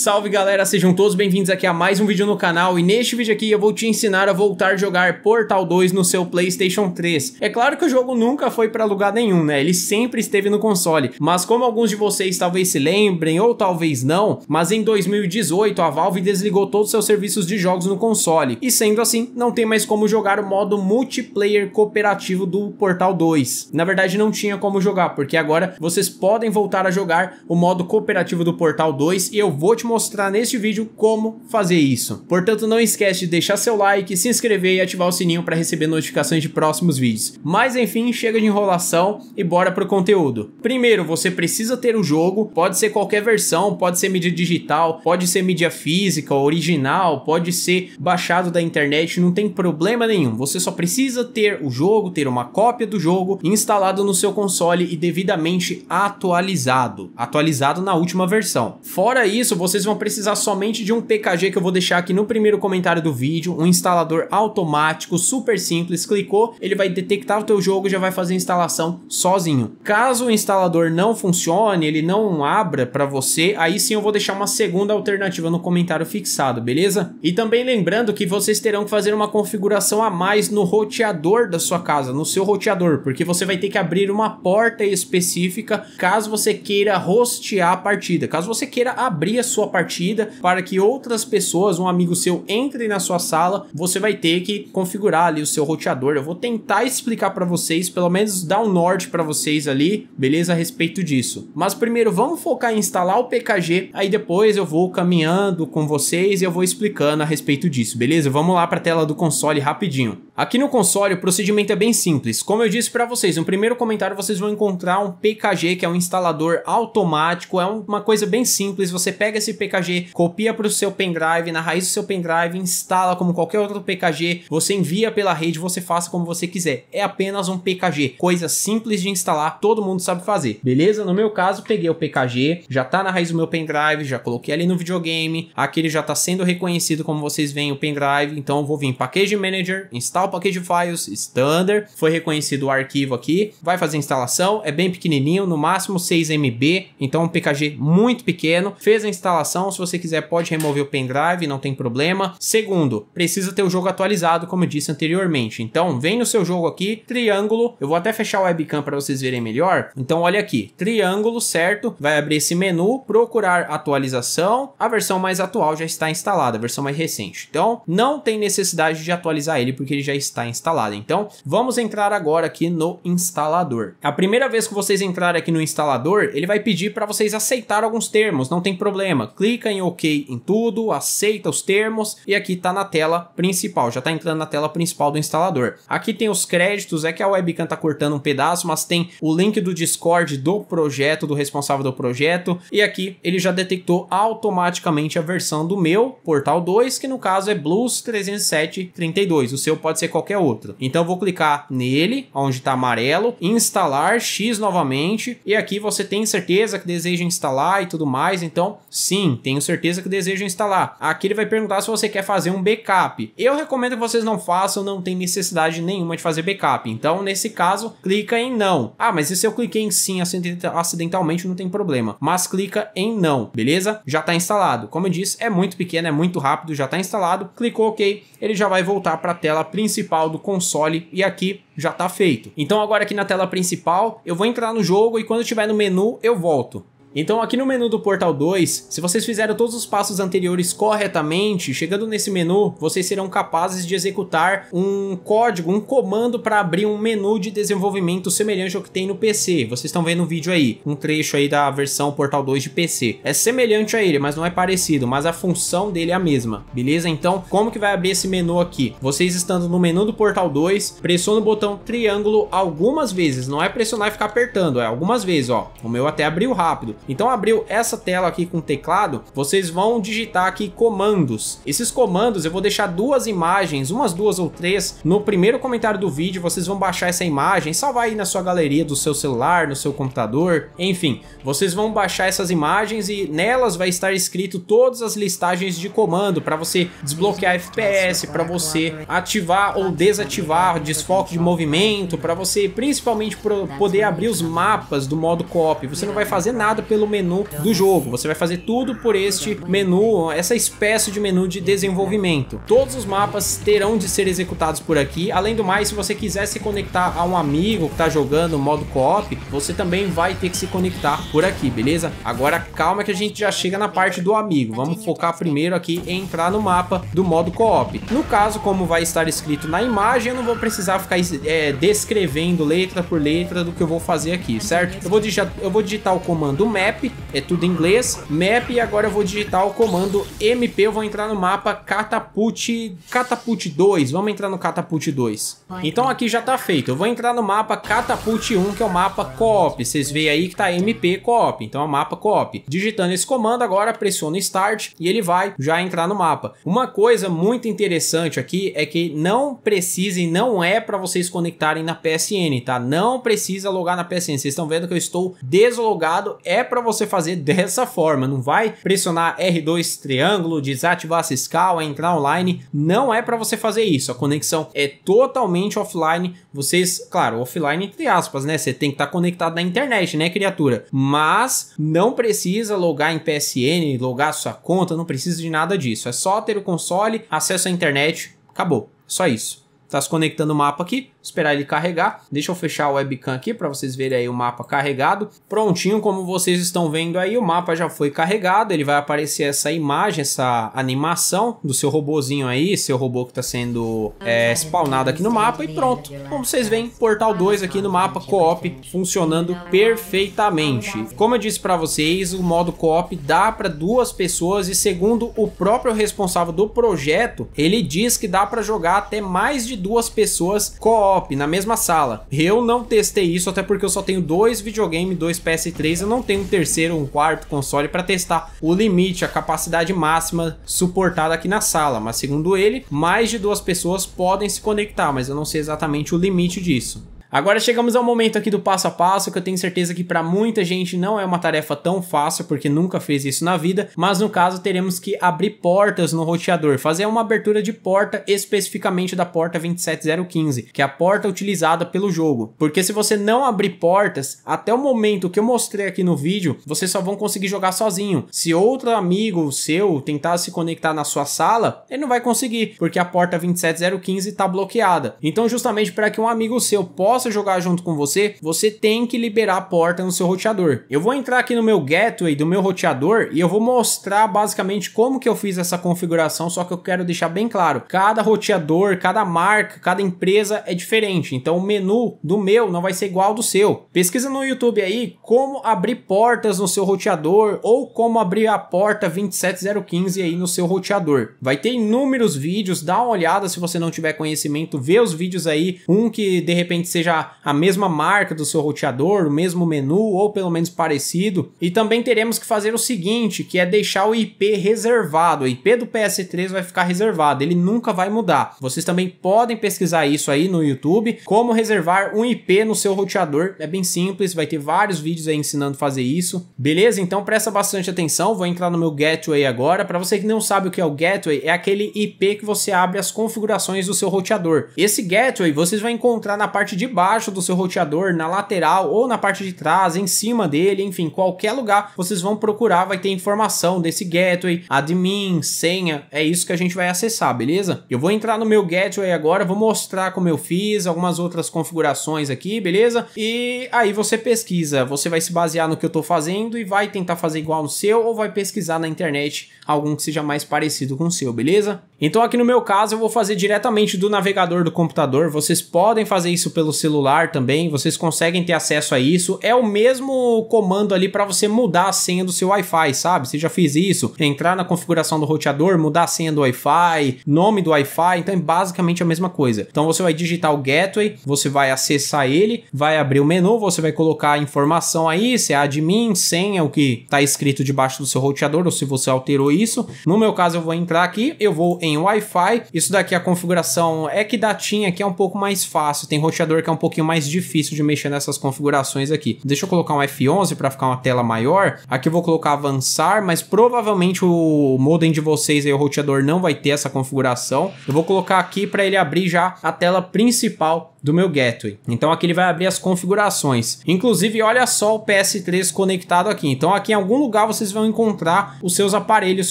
Salve galera, sejam todos bem-vindos aqui a mais um vídeo no canal e neste vídeo aqui eu vou te ensinar a voltar a jogar Portal 2 no seu Playstation 3. É claro que o jogo nunca foi para lugar nenhum, né? Ele sempre esteve no console, mas como alguns de vocês talvez se lembrem ou talvez não, mas em 2018 a Valve desligou todos os seus serviços de jogos no console e sendo assim, não tem mais como jogar o modo multiplayer cooperativo do Portal 2. Na verdade não tinha como jogar, porque agora vocês podem voltar a jogar o modo cooperativo do Portal 2 e eu vou te mostrar neste vídeo como fazer isso. Portanto, não esquece de deixar seu like, se inscrever e ativar o sininho para receber notificações de próximos vídeos. Mas enfim, chega de enrolação e bora pro conteúdo. Primeiro, você precisa ter o jogo, pode ser qualquer versão, pode ser mídia digital, pode ser mídia física, original, pode ser baixado da internet, não tem problema nenhum. Você só precisa ter o jogo, ter uma cópia do jogo instalado no seu console e devidamente atualizado, atualizado na última versão. Fora isso, você vocês vão precisar somente de um PKG que eu vou deixar aqui no primeiro comentário do vídeo, um instalador automático, super simples, clicou, ele vai detectar o teu jogo e já vai fazer a instalação sozinho. Caso o instalador não funcione, ele não abra para você, aí sim eu vou deixar uma segunda alternativa no comentário fixado, beleza? E também lembrando que vocês terão que fazer uma configuração a mais no roteador da sua casa, no seu roteador, porque você vai ter que abrir uma porta específica caso você queira rostear a partida, caso você queira abrir a sua sua partida para que outras pessoas, um amigo seu, entre na sua sala, você vai ter que configurar ali o seu roteador. Eu vou tentar explicar para vocês, pelo menos dar um norte para vocês ali, beleza, a respeito disso. Mas primeiro vamos focar em instalar o PKG, aí depois eu vou caminhando com vocês e eu vou explicando a respeito disso, beleza? Vamos lá para a tela do console rapidinho. Aqui no console, o procedimento é bem simples. Como eu disse para vocês, no primeiro comentário vocês vão encontrar um PKG, que é um instalador automático, é uma coisa bem simples. Você pega esse PKG, copia para o seu pendrive, na raiz do seu pendrive, instala como qualquer outro PKG, você envia pela rede, você faça como você quiser. É apenas um PKG, coisa simples de instalar, todo mundo sabe fazer. Beleza? No meu caso, peguei o PKG, já tá na raiz do meu pendrive, já coloquei ali no videogame. Aqui ele já tá sendo reconhecido como vocês veem o pendrive, então eu vou vir em Package Manager, instalo o de Files Standard, foi reconhecido o arquivo aqui, vai fazer a instalação, é bem pequenininho, no máximo 6 MB, então um PKG muito pequeno, fez a instalação, se você quiser pode remover o pendrive, não tem problema. Segundo, precisa ter o jogo atualizado, como eu disse anteriormente, então vem no seu jogo aqui, triângulo, eu vou até fechar o webcam para vocês verem melhor, então olha aqui, triângulo, certo? Vai abrir esse menu, procurar atualização, a versão mais atual já está instalada, a versão mais recente, então não tem necessidade de atualizar ele, porque ele já está instalada. Então, vamos entrar agora aqui no instalador. A primeira vez que vocês entrarem aqui no instalador, ele vai pedir para vocês aceitar alguns termos, não tem problema. Clica em OK em tudo, aceita os termos e aqui está na tela principal, já está entrando na tela principal do instalador. Aqui tem os créditos, é que a webcam está cortando um pedaço, mas tem o link do Discord do projeto, do responsável do projeto, e aqui ele já detectou automaticamente a versão do meu, Portal 2, que no caso é Blues 307 32. O seu pode ser ser qualquer outro. Então eu vou clicar nele, onde está amarelo, instalar X novamente, e aqui você tem certeza que deseja instalar e tudo mais, então sim, tenho certeza que deseja instalar. Aqui ele vai perguntar se você quer fazer um backup. Eu recomendo que vocês não façam, não tem necessidade nenhuma de fazer backup, então nesse caso, clica em não. Ah, mas e se eu cliquei em sim acidentalmente, não tem problema, mas clica em não, beleza? Já está instalado. Como eu disse, é muito pequeno, é muito rápido, já está instalado, clicou ok, ele já vai voltar para a tela principal principal do console e aqui já está feito. Então agora aqui na tela principal eu vou entrar no jogo e quando estiver no menu eu volto. Então aqui no menu do Portal 2, se vocês fizeram todos os passos anteriores corretamente, chegando nesse menu, vocês serão capazes de executar um código, um comando para abrir um menu de desenvolvimento semelhante ao que tem no PC. Vocês estão vendo o vídeo aí, um trecho aí da versão Portal 2 de PC. É semelhante a ele, mas não é parecido, mas a função dele é a mesma, beleza? Então, como que vai abrir esse menu aqui? Vocês estando no menu do Portal 2, pressiona o botão triângulo algumas vezes, não é pressionar e ficar apertando, é algumas vezes, ó. O meu até abriu rápido. Então abriu essa tela aqui com o teclado, vocês vão digitar aqui comandos. Esses comandos eu vou deixar duas imagens, umas duas ou três, no primeiro comentário do vídeo, vocês vão baixar essa imagem, salvar aí na sua galeria do seu celular, no seu computador, enfim, vocês vão baixar essas imagens e nelas vai estar escrito todas as listagens de comando para você desbloquear FPS, para você ativar ou desativar desfoque de movimento, para você principalmente poder abrir os mapas do modo co-op. Você não vai fazer nada pelo menu do jogo. Você vai fazer tudo por este menu, essa espécie de menu de desenvolvimento. Todos os mapas terão de ser executados por aqui. Além do mais, se você quiser se conectar a um amigo que está jogando modo co-op, você também vai ter que se conectar por aqui, beleza? Agora calma que a gente já chega na parte do amigo. Vamos focar primeiro aqui em entrar no mapa do modo co-op. No caso, como vai estar escrito na imagem, eu não vou precisar ficar é, descrevendo letra por letra do que eu vou fazer aqui, certo? Eu vou digitar, eu vou digitar o comando map, é tudo em inglês, map, e agora eu vou digitar o comando MP, eu vou entrar no mapa catapult, catapult 2, vamos entrar no catapult 2. Então aqui já tá feito, eu vou entrar no mapa catapult 1, que é o mapa coop, vocês veem aí que tá MP coop, então é o mapa coop. Digitando esse comando agora, pressiono start e ele vai já entrar no mapa. Uma coisa muito interessante aqui é que não precisa e não é para vocês conectarem na PSN, tá? Não precisa logar na PSN, vocês estão vendo que eu estou deslogado, é para você fazer dessa forma, não vai pressionar R2 triângulo, desativar Syscall, entrar online, não é para você fazer isso. A conexão é totalmente offline. Vocês, claro, offline entre aspas, né? Você tem que estar tá conectado na internet, né, criatura? Mas não precisa logar em PSN, logar sua conta, não precisa de nada disso. É só ter o console, acesso à internet, acabou. Só isso. Tá se conectando o mapa aqui, esperar ele carregar. Deixa eu fechar o webcam aqui para vocês verem aí o mapa carregado. Prontinho, como vocês estão vendo aí, o mapa já foi carregado. Ele vai aparecer essa imagem, essa animação do seu robozinho aí, seu robô que está sendo é, spawnado aqui no mapa e pronto. Como vocês veem, Portal 2 aqui no mapa co-op funcionando perfeitamente. Como eu disse para vocês, o modo co-op dá para duas pessoas e segundo o próprio responsável do projeto, ele diz que dá para jogar até mais de duas pessoas co-op na mesma sala. Eu não testei isso até porque eu só tenho dois videogame, dois PS3, eu não tenho um terceiro, um quarto console para testar o limite, a capacidade máxima suportada aqui na sala, mas segundo ele, mais de duas pessoas podem se conectar, mas eu não sei exatamente o limite disso. Agora chegamos ao momento aqui do passo a passo, que eu tenho certeza que para muita gente não é uma tarefa tão fácil, porque nunca fez isso na vida, mas no caso teremos que abrir portas no roteador, fazer uma abertura de porta especificamente da porta 27015, que é a porta utilizada pelo jogo. Porque se você não abrir portas, até o momento que eu mostrei aqui no vídeo, vocês só vão conseguir jogar sozinho. Se outro amigo seu tentar se conectar na sua sala, ele não vai conseguir, porque a porta 27015 está bloqueada. Então justamente para que um amigo seu possa possa jogar junto com você, você tem que liberar a porta no seu roteador. Eu vou entrar aqui no meu gateway do meu roteador e eu vou mostrar basicamente como que eu fiz essa configuração, só que eu quero deixar bem claro, cada roteador, cada marca, cada empresa é diferente, então o menu do meu não vai ser igual ao do seu. Pesquisa no YouTube aí como abrir portas no seu roteador ou como abrir a porta 27015 aí no seu roteador. Vai ter inúmeros vídeos, dá uma olhada se você não tiver conhecimento, vê os vídeos aí, um que de repente seja seja a mesma marca do seu roteador, o mesmo menu ou pelo menos parecido. E também teremos que fazer o seguinte, que é deixar o IP reservado. O IP do PS3 vai ficar reservado, ele nunca vai mudar. Vocês também podem pesquisar isso aí no YouTube, como reservar um IP no seu roteador. É bem simples, vai ter vários vídeos aí ensinando a fazer isso. Beleza? Então presta bastante atenção, vou entrar no meu gateway agora. Para você que não sabe o que é o gateway, é aquele IP que você abre as configurações do seu roteador. Esse gateway vocês vão encontrar na parte de embaixo do seu roteador, na lateral ou na parte de trás, em cima dele, enfim, qualquer lugar, vocês vão procurar, vai ter informação desse gateway, admin, senha, é isso que a gente vai acessar, beleza? Eu vou entrar no meu gateway agora, vou mostrar como eu fiz, algumas outras configurações aqui, beleza? E aí você pesquisa, você vai se basear no que eu tô fazendo e vai tentar fazer igual no seu ou vai pesquisar na internet algum que seja mais parecido com o seu, beleza? Então aqui no meu caso eu vou fazer diretamente do navegador do computador, vocês podem fazer isso pelo celular também, vocês conseguem ter acesso a isso. É o mesmo comando ali para você mudar a senha do seu Wi-Fi, sabe? Você já fez isso? Entrar na configuração do roteador, mudar a senha do Wi-Fi, nome do Wi-Fi, então é basicamente a mesma coisa. Então você vai digitar o gateway, você vai acessar ele, vai abrir o menu, você vai colocar a informação aí, se é admin, senha, o que está escrito debaixo do seu roteador ou se você alterou isso. No meu caso eu vou entrar aqui, eu vou tem Wi-Fi. Isso daqui a configuração é que da TIM aqui é um pouco mais fácil. Tem roteador que é um pouquinho mais difícil de mexer nessas configurações aqui. Deixa eu colocar um F11 para ficar uma tela maior. Aqui eu vou colocar avançar, mas provavelmente o modem de vocês aí, o roteador não vai ter essa configuração. Eu vou colocar aqui para ele abrir já a tela principal do meu Gateway. Então aqui ele vai abrir as configurações. Inclusive, olha só o PS3 conectado aqui. Então aqui em algum lugar vocês vão encontrar os seus aparelhos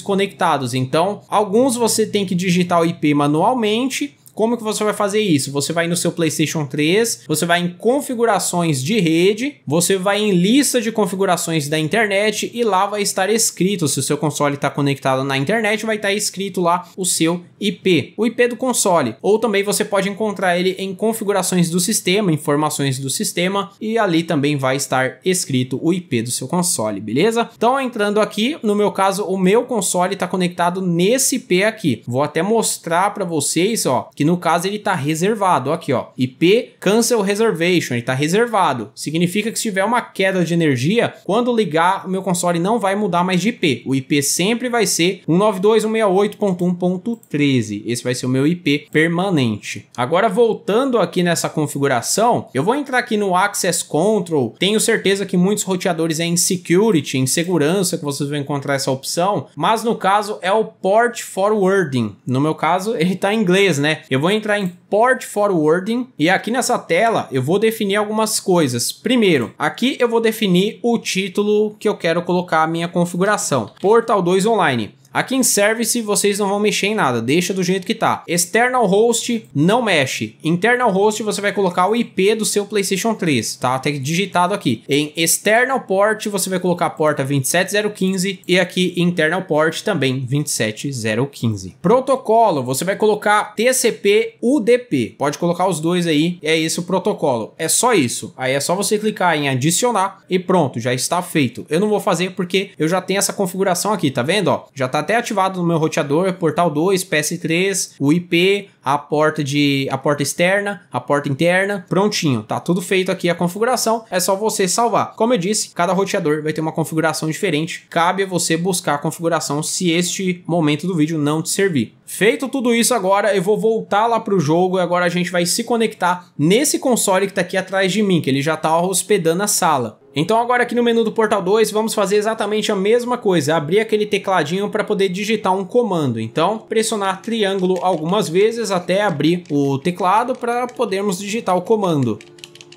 conectados. Então, alguns você tem que digitar o IP manualmente, como que você vai fazer isso? Você vai no seu PlayStation 3, você vai em configurações de rede, você vai em lista de configurações da internet e lá vai estar escrito se o seu console está conectado na internet, vai estar tá escrito lá o seu IP, o IP do console. Ou também você pode encontrar ele em configurações do sistema, informações do sistema e ali também vai estar escrito o IP do seu console, beleza? Então entrando aqui, no meu caso, o meu console está conectado nesse IP aqui. Vou até mostrar para vocês, ó, que no caso ele está reservado, aqui ó, IP cancel reservation, ele está reservado. Significa que se tiver uma queda de energia, quando ligar o meu console não vai mudar mais de IP. O IP sempre vai ser 192.168.1.13. Esse vai ser o meu IP permanente. Agora voltando aqui nessa configuração, eu vou entrar aqui no Access Control. Tenho certeza que muitos roteadores é em security, em segurança que vocês vão encontrar essa opção, mas no caso é o port forwarding. No meu caso, ele está em inglês, né? Eu eu vou entrar em Port Forwarding e aqui nessa tela eu vou definir algumas coisas. Primeiro, aqui eu vou definir o título que eu quero colocar a minha configuração. Portal 2 Online. Aqui em Service vocês não vão mexer em nada, deixa do jeito que tá. External Host não mexe. Internal Host você vai colocar o IP do seu PlayStation 3, tá? Tem digitado aqui. Em External Port você vai colocar a porta 27015 e aqui Internal Port também 27015. Protocolo você vai colocar TCP UDP. Pode colocar os dois aí, é esse o protocolo. É só isso. Aí é só você clicar em adicionar e pronto, já está feito. Eu não vou fazer porque eu já tenho essa configuração aqui, tá vendo? Ó, já tá tá até ativado no meu roteador, portal 2, PS3, o IP, a porta de a porta externa, a porta interna, prontinho, tá tudo feito aqui a configuração, é só você salvar. Como eu disse, cada roteador vai ter uma configuração diferente, cabe a você buscar a configuração se este momento do vídeo não te servir. Feito tudo isso agora, eu vou voltar lá pro jogo e agora a gente vai se conectar nesse console que tá aqui atrás de mim, que ele já tá hospedando a sala. Então agora aqui no menu do Portal 2 vamos fazer exatamente a mesma coisa, abrir aquele tecladinho para poder digitar um comando. Então pressionar triângulo algumas vezes até abrir o teclado para podermos digitar o comando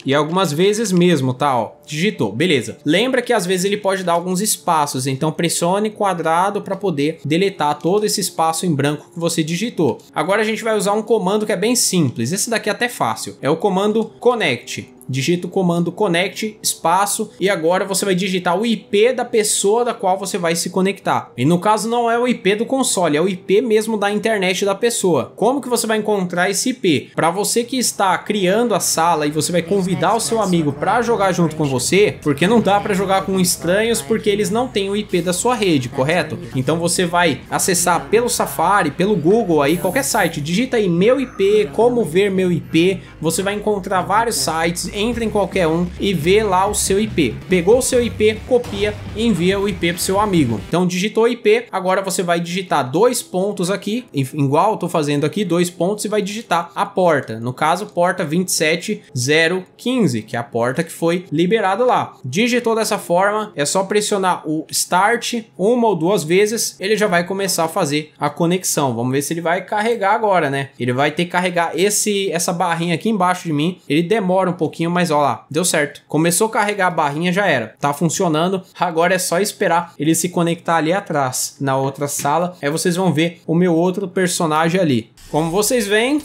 e algumas vezes mesmo, tá? Ó, digitou, beleza. Lembra que às vezes ele pode dar alguns espaços, então pressione quadrado para poder deletar todo esse espaço em branco que você digitou. Agora a gente vai usar um comando que é bem simples, esse daqui é até fácil, é o comando connect digita o comando connect, espaço, e agora você vai digitar o IP da pessoa da qual você vai se conectar. E no caso não é o IP do console, é o IP mesmo da internet da pessoa. Como que você vai encontrar esse IP? Para você que está criando a sala e você vai convidar o seu amigo para jogar junto com você, porque não dá para jogar com estranhos porque eles não têm o IP da sua rede, correto? Então você vai acessar pelo Safari, pelo Google aí, qualquer site, digita aí meu IP, como ver meu IP, você vai encontrar vários sites, entra em qualquer um e vê lá o seu IP. Pegou o seu IP, copia e envia o IP pro seu amigo. Então digitou IP, agora você vai digitar dois pontos aqui, igual eu tô fazendo aqui, dois pontos e vai digitar a porta. No caso, porta 27015, que é a porta que foi liberada lá. Digitou dessa forma, é só pressionar o start uma ou duas vezes, ele já vai começar a fazer a conexão. Vamos ver se ele vai carregar agora, né? Ele vai ter que carregar esse essa barrinha aqui embaixo de mim. Ele demora um pouquinho pouquinho, mas ó lá, deu certo. Começou a carregar a barrinha, já era. Tá funcionando. Agora é só esperar ele se conectar ali atrás, na outra sala. Aí vocês vão ver o meu outro personagem ali. Como vocês veem,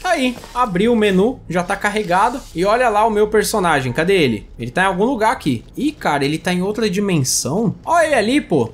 Tá aí, abriu o menu, já tá carregado. E olha lá o meu personagem, cadê ele? Ele tá em algum lugar aqui. Ih, cara, ele tá em outra dimensão? Olha ele ali, pô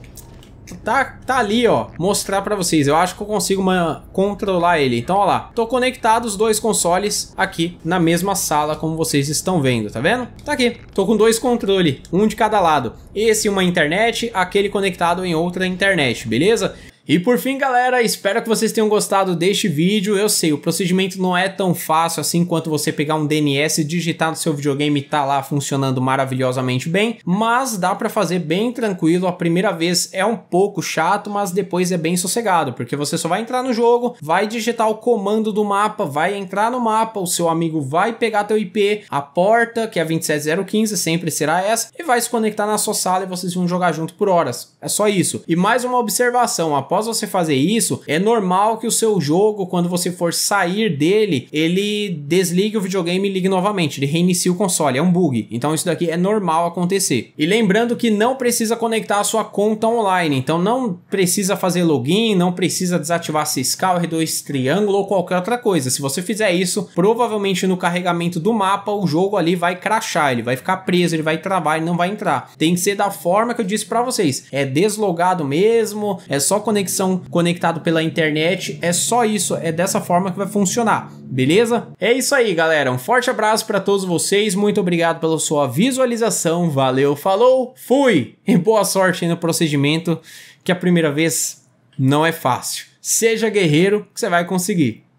tá, tá ali, ó. Mostrar pra vocês. Eu acho que eu consigo uma, controlar ele. Então, ó lá. Tô conectado os dois consoles aqui na mesma sala, como vocês estão vendo. Tá vendo? Tá aqui. Tô com dois controles. Um de cada lado. Esse uma internet, aquele conectado em outra internet, beleza? E por fim, galera, espero que vocês tenham gostado deste vídeo. Eu sei, o procedimento não é tão fácil assim quanto você pegar um DNS, digitar no seu videogame e tá lá funcionando maravilhosamente bem, mas dá para fazer bem tranquilo. A primeira vez é um pouco chato, mas depois é bem sossegado, porque você só vai entrar no jogo, vai digitar o comando do mapa, vai entrar no mapa, o seu amigo vai pegar teu IP, a porta, que é 27015, sempre será essa, e vai se conectar na sua sala e vocês vão jogar junto por horas. É só isso. E mais uma observação, após após você fazer isso, é normal que o seu jogo, quando você for sair dele, ele desligue o videogame e ligue novamente, ele reinicia o console, é um bug. Então isso daqui é normal acontecer. E lembrando que não precisa conectar a sua conta online, então não precisa fazer login, não precisa desativar Ciscal, R2 Triângulo ou qualquer outra coisa. Se você fizer isso, provavelmente no carregamento do mapa, o jogo ali vai crachar, ele vai ficar preso, ele vai travar, ele não vai entrar. Tem que ser da forma que eu disse para vocês, é deslogado mesmo, é só conexão são conectado pela internet. É só isso, é dessa forma que vai funcionar, beleza? É isso aí, galera. Um forte abraço para todos vocês. Muito obrigado pela sua visualização. Valeu, falou, fui! E boa sorte no procedimento, que a primeira vez não é fácil. Seja guerreiro que você vai conseguir.